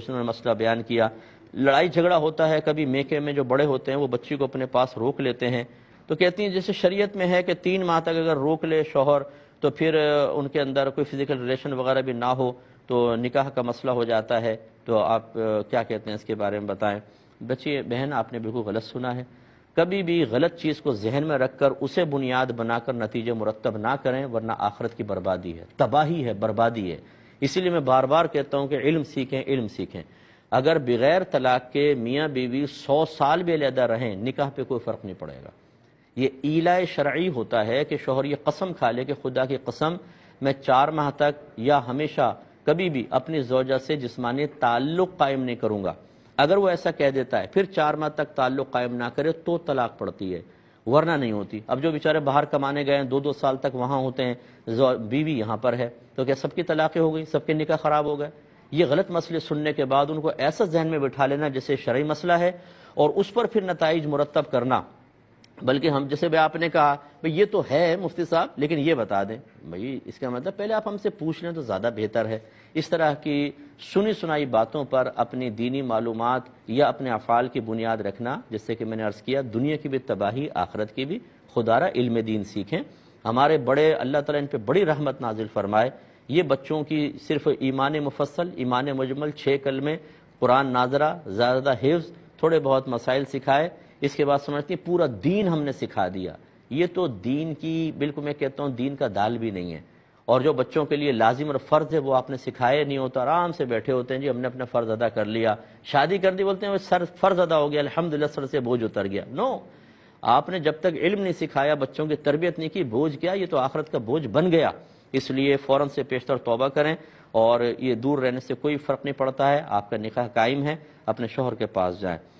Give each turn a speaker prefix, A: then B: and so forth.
A: के उसने मसला बयान किया लड़ाई झगड़ा होता है कभी मेके में जो बड़े होते हैं वो बच्ची को अपने पास रोक लेते हैं तो कहती हैं जैसे शरीयत में है कि तीन माह तक अगर रोक ले शोहर तो फिर उनके अंदर कोई फिजिकल रिलेशन वगैरह भी ना हो तो निकाह का मसला हो जाता है तो आप क्या कहते हैं इसके बारे में बताएं बच्ची बहन आपने बिल्कुल गलत सुना है कभी भी गलत चीज़ को जहन में रखकर उसे बुनियाद बनाकर नतीजे मुरतब ना करें वरना आखरत की बर्बादी है तबाही है बर्बादी है इसीलिए मैं बार बार कहता हूँ कि इल्म सीखें इल्म सीखें अगर बगैर तलाक के मियाँ बीवी सौ साल भी अलहदा रहें निकाह पे कोई फ़र्क नहीं पड़ेगा ये ईला शर्य होता है कि शोहर यह कसम खा ले कि खुदा की कसम मैं चार माह तक या हमेशा कभी भी अपनी जोजा से जिसमानी ताल्लुक़ कायम नहीं करूँगा अगर वो ऐसा कह देता है फिर चार माह तक ताल्लुक़ कायम ना करे तो तलाक पड़ती है वरना नहीं होती अब जो बेचारे बाहर कमाने गए हैं दो दो साल तक वहाँ होते हैं बीवी यहाँ पर है तो क्या सबकी तलाक़ें हो गई सबके निका ख़राब हो गए ये गलत मसले सुनने के बाद उनको ऐसा जहन में बिठा लेना जैसे शर्य मसला है और उस पर फिर नतज मुरतब करना बल्कि हम जैसे भाई आपने कहा भाई ये तो है मुफ्ती साहब लेकिन ये बता दें भाई इसका मतलब पहले आप हमसे पूछ लें तो ज़्यादा बेहतर है इस तरह की सुनी सुनाई बातों पर अपनी दीनी मालूम या अपने अफ़ाल की बुनियाद रखना जिससे कि मैंने अर्ज़ किया दुनिया की भी तबाही आखरत की भी खुदारा इल्म दीन सीखें हमारे बड़े अल्लाह ताला इन पर बड़ी रहमत नाजिल फरमाए ये बच्चों की सिर्फ ईमान मुफसल ईमान मजमल छः कलमें कुरान नाजरा ज़्यादा हिफ्ज़ थोड़े बहुत मसाइल सिखाए इसके बाद समझते हैं पूरा दीन हमने सिखा दिया ये तो दीन की बिल्कुल मैं कहता हूँ दीन का दाल भी नहीं है और जो बच्चों के लिए लाजिम और फ़र्ज है वो आपने सिखाए नहीं होता आराम से बैठे होते हैं जी हमने अपना फ़र्ज अदा कर लिया शादी कर दी बोलते हैं सर फ़र्ज अदा हो गया अलहमदिल्ला सर से बोझ उतर गया नो आपने जब तक इल्म नहीं सिखाया बच्चों की तरबियत नहीं की बोझ क्या ये तो आखरत का बोझ बन गया इसलिए फ़ौरन से पेशतर तोबा करें और ये दूर रहने से कोई फ़र्क नहीं पड़ता है आपका निकाह कायम है अपने शोहर के पास जाए